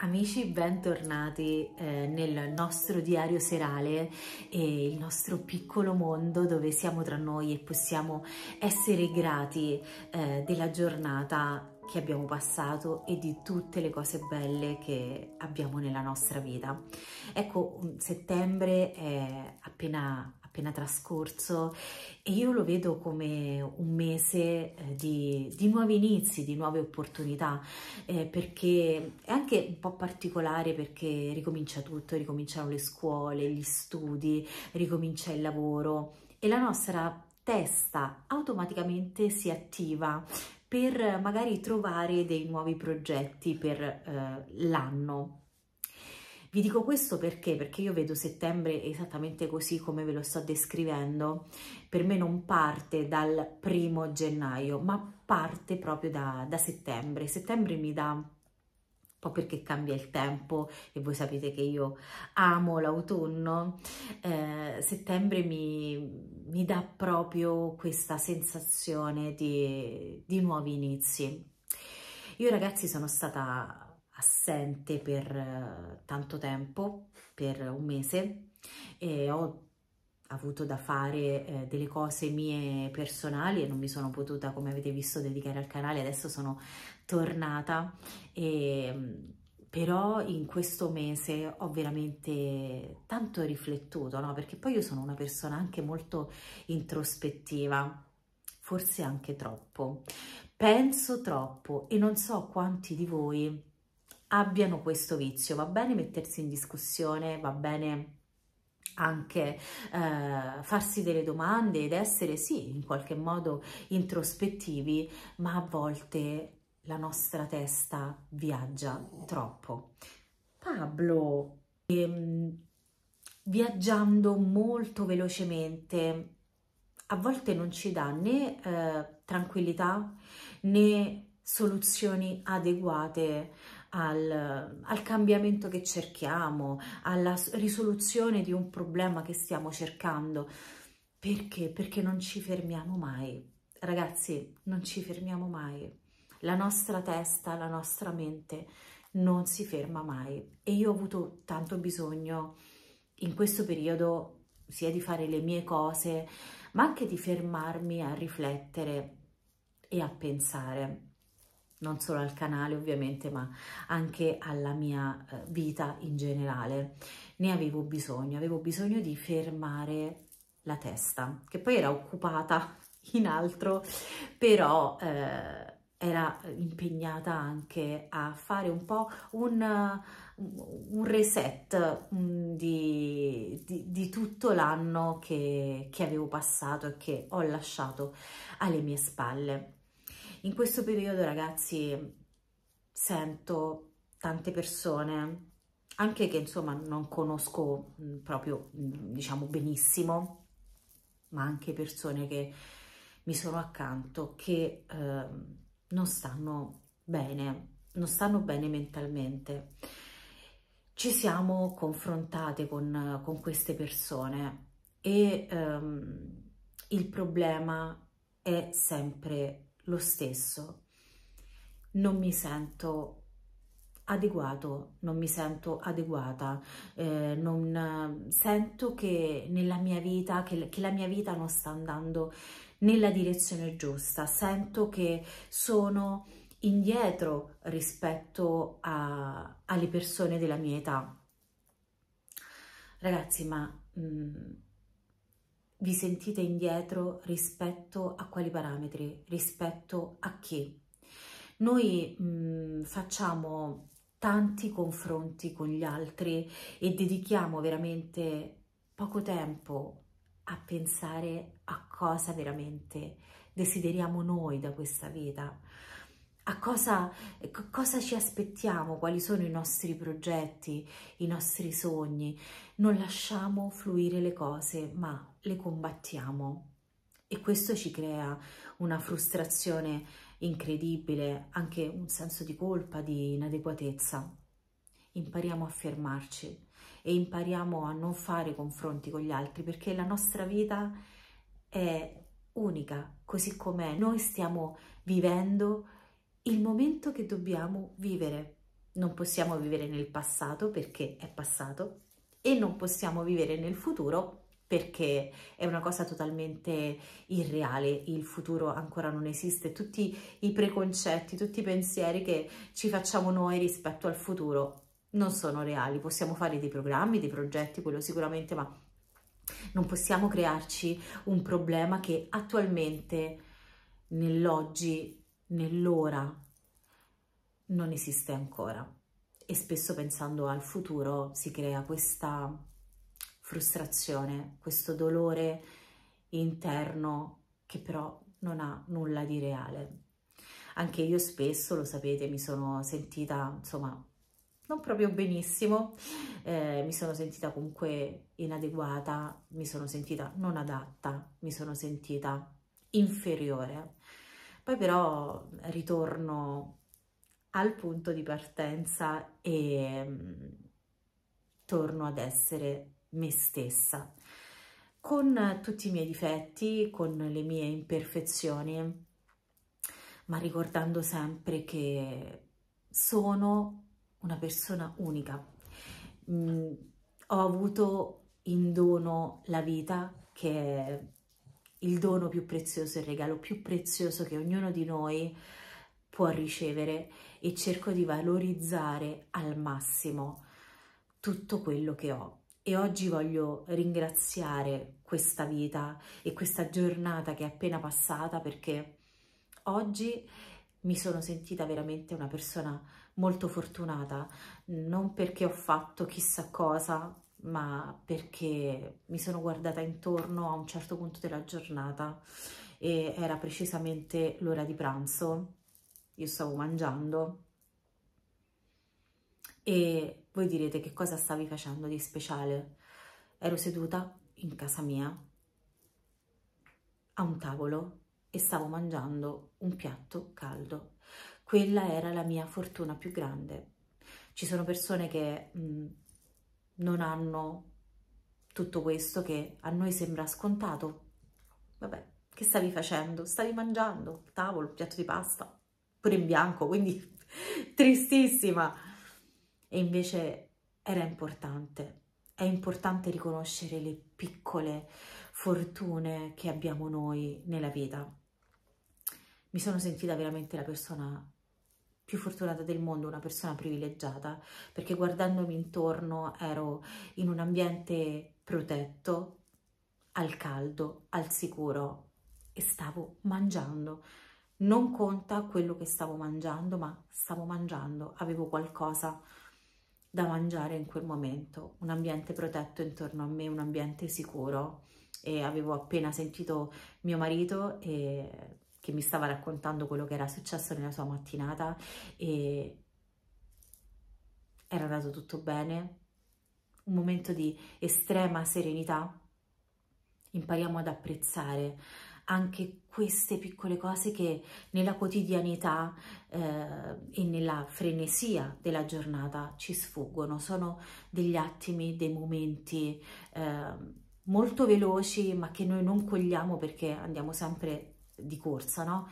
Amici, bentornati eh, nel nostro diario serale e il nostro piccolo mondo dove siamo tra noi e possiamo essere grati eh, della giornata che abbiamo passato e di tutte le cose belle che abbiamo nella nostra vita. Ecco, mm, settembre è appena appena trascorso e io lo vedo come un mese eh, di, di nuovi inizi, di nuove opportunità, eh, perché è anche un po' particolare perché ricomincia tutto, ricominciano le scuole, gli studi, ricomincia il lavoro e la nostra testa automaticamente si attiva per magari trovare dei nuovi progetti per eh, l'anno vi dico questo perché? Perché io vedo settembre esattamente così come ve lo sto descrivendo. Per me non parte dal primo gennaio, ma parte proprio da, da settembre. Settembre mi dà un po' perché cambia il tempo e voi sapete che io amo l'autunno, eh, settembre mi, mi, dà proprio questa sensazione di, di nuovi inizi. Io ragazzi sono stata assente per eh, tanto tempo, per un mese, e ho avuto da fare eh, delle cose mie personali e non mi sono potuta, come avete visto, dedicare al canale, adesso sono tornata, e, mm, però in questo mese ho veramente tanto riflettuto, no? perché poi io sono una persona anche molto introspettiva, forse anche troppo, penso troppo e non so quanti di voi abbiano questo vizio. Va bene mettersi in discussione, va bene anche eh, farsi delle domande ed essere sì in qualche modo introspettivi, ma a volte la nostra testa viaggia troppo. Pablo, ehm, viaggiando molto velocemente, a volte non ci dà né eh, tranquillità né soluzioni adeguate al, al cambiamento che cerchiamo, alla risoluzione di un problema che stiamo cercando. Perché? Perché non ci fermiamo mai. Ragazzi, non ci fermiamo mai. La nostra testa, la nostra mente non si ferma mai. E io ho avuto tanto bisogno in questo periodo sia di fare le mie cose, ma anche di fermarmi a riflettere e a pensare non solo al canale ovviamente, ma anche alla mia eh, vita in generale. Ne avevo bisogno, avevo bisogno di fermare la testa, che poi era occupata in altro, però eh, era impegnata anche a fare un po' un, eh, un reset mm, di, di, di tutto l'anno che, che avevo passato e che ho lasciato alle mie spalle. In questo periodo, ragazzi, sento tante persone, anche che insomma non conosco mm, proprio, mm, diciamo, benissimo, ma anche persone che mi sono accanto che eh, non stanno bene, non stanno bene mentalmente. Ci siamo confrontate con, con queste persone e ehm, il problema è sempre lo stesso. Non mi sento adeguato, non mi sento adeguata, eh, non sento che nella mia vita, che, che la mia vita non sta andando nella direzione giusta, sento che sono indietro rispetto a, alle persone della mia età. Ragazzi, ma mh, mm, vi sentite indietro rispetto a quali parametri, rispetto a chi. Noi mh, mm, facciamo tanti confronti con gli altri e dedichiamo veramente poco tempo a pensare a cosa veramente desideriamo noi da questa vita, a cosa, cosa ci aspettiamo, quali sono i nostri progetti, i nostri sogni. Non lasciamo fluire le cose, ma le combattiamo e questo ci crea una frustrazione incredibile, anche un senso di colpa, di inadeguatezza. Impariamo a fermarci e impariamo a non fare confronti con gli altri perché la nostra vita è unica, così com'è. Noi stiamo vivendo il momento che dobbiamo vivere. Non possiamo vivere nel passato perché è passato e non possiamo vivere nel futuro perché è una cosa totalmente irreale, il futuro ancora non esiste, tutti i preconcetti, tutti i pensieri che ci facciamo noi rispetto al futuro non sono reali, possiamo fare dei programmi, dei progetti, quello sicuramente, ma non possiamo crearci un problema che attualmente nell'oggi, nell'ora, non esiste ancora. E spesso pensando al futuro si crea questa frustrazione, questo dolore interno che però non ha nulla di reale. Anche io spesso, lo sapete, mi sono sentita, insomma, non proprio benissimo, eh, mi sono sentita comunque inadeguata, mi sono sentita non adatta, mi sono sentita inferiore. Poi però ritorno al punto di partenza e mm, torno ad essere me stessa, con eh, tutti i miei difetti, con le mie imperfezioni, ma ricordando sempre che sono una persona unica. Mm, ho avuto in dono la vita, che è il dono più prezioso, il regalo più prezioso che ognuno di noi può ricevere e cerco di valorizzare al massimo tutto quello che ho e oggi voglio ringraziare questa vita e questa giornata che è appena passata perché oggi mi sono sentita veramente una persona molto fortunata, non perché ho fatto chissà cosa, ma perché mi sono guardata intorno a un certo punto della giornata e era precisamente l'ora di pranzo, io stavo mangiando e voi direte che cosa stavi facendo di speciale? Ero seduta in casa mia a un tavolo e stavo mangiando un piatto caldo. Quella era la mia fortuna più grande. Ci sono persone che mh, mm, non hanno tutto questo che a noi sembra scontato. Vabbè, che stavi facendo? Stavi mangiando, il tavolo, il piatto di pasta, pure in bianco, quindi tristissima. E invece era importante. È importante riconoscere le piccole fortune che abbiamo noi nella vita. Mi sono sentita veramente la persona più fortunata del mondo, una persona privilegiata, perché guardandomi intorno ero in un ambiente protetto, al caldo, al sicuro e stavo mangiando. Non conta quello che stavo mangiando, ma stavo mangiando, avevo qualcosa da mangiare in quel momento, un ambiente protetto intorno a me, un ambiente sicuro e avevo appena sentito mio marito e, eh, che mi stava raccontando quello che era successo nella sua mattinata e era andato tutto bene, un momento di estrema serenità. Impariamo ad apprezzare anche queste piccole cose che nella quotidianità eh, e nella frenesia della giornata ci sfuggono. Sono degli attimi, dei momenti eh, molto veloci ma che noi non cogliamo perché andiamo sempre di corsa, no?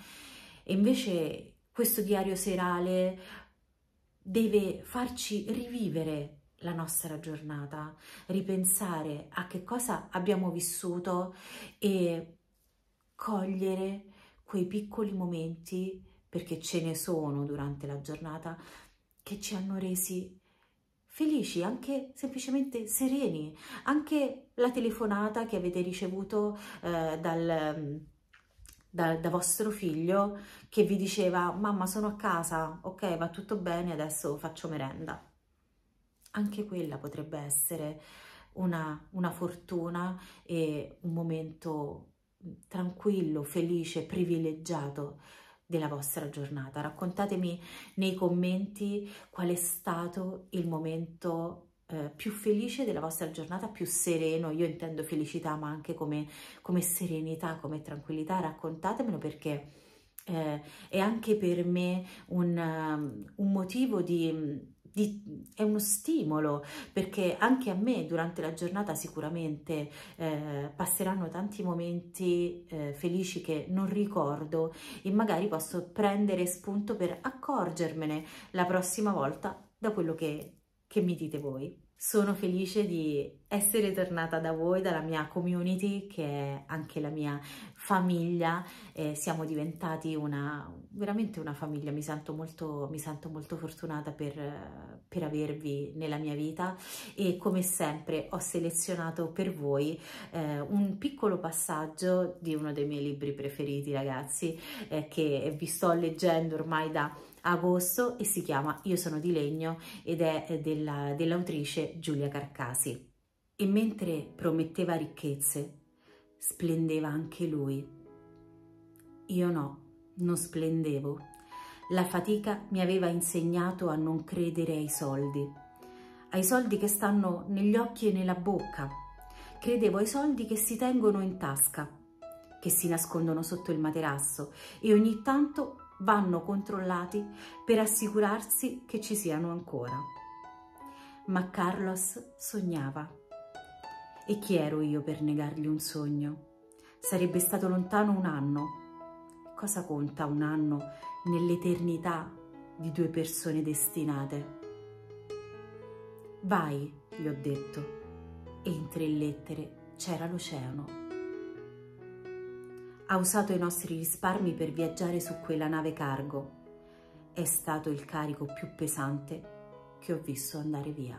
E invece questo diario serale deve farci rivivere la nostra giornata, ripensare a che cosa abbiamo vissuto e cogliere quei piccoli momenti, perché ce ne sono durante la giornata, che ci hanno resi felici, anche semplicemente sereni, anche la telefonata che avete ricevuto eh, dal, da, da, vostro figlio che vi diceva mamma sono a casa, ok va tutto bene adesso faccio merenda. Anche quella potrebbe essere una, una fortuna e un momento tranquillo, felice, privilegiato della vostra giornata. Raccontatemi nei commenti qual è stato il momento eh, più felice della vostra giornata, più sereno, io intendo felicità ma anche come, come serenità, come tranquillità, raccontatemelo perché eh, è anche per me un, um, un motivo di di, è uno stimolo perché anche a me durante la giornata sicuramente eh, passeranno tanti momenti eh, felici che non ricordo e magari posso prendere spunto per accorgermene la prossima volta da quello che, che mi dite voi. Sono felice di essere tornata da voi, dalla mia community che è anche la mia famiglia, eh, siamo diventati una veramente una famiglia, mi sento molto, mi sento molto fortunata per, per, avervi nella mia vita e come sempre ho selezionato per voi eh, un piccolo passaggio di uno dei miei libri preferiti ragazzi eh, che vi sto leggendo ormai da agosto e si chiama Io sono di legno ed è della, dell'autrice Giulia Carcasi. E mentre prometteva ricchezze, splendeva anche lui. Io no non splendevo. La fatica mi aveva insegnato a non credere ai soldi, ai soldi che stanno negli occhi e nella bocca. Credevo ai soldi che si tengono in tasca, che si nascondono sotto il materasso e ogni tanto vanno controllati per assicurarsi che ci siano ancora. Ma Carlos sognava. E chi ero io per negargli un sogno? Sarebbe stato lontano un anno Cosa conta un anno nell'eternità di due persone destinate? Vai, gli ho detto, e in tre lettere c'era l'oceano. Ha usato i nostri risparmi per viaggiare su quella nave cargo. È stato il carico più pesante che ho visto andare via.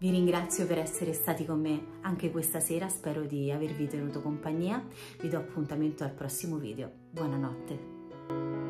Vi ringrazio per essere stati con me anche questa sera, spero di avervi tenuto compagnia. Vi do appuntamento al prossimo video. Buonanotte.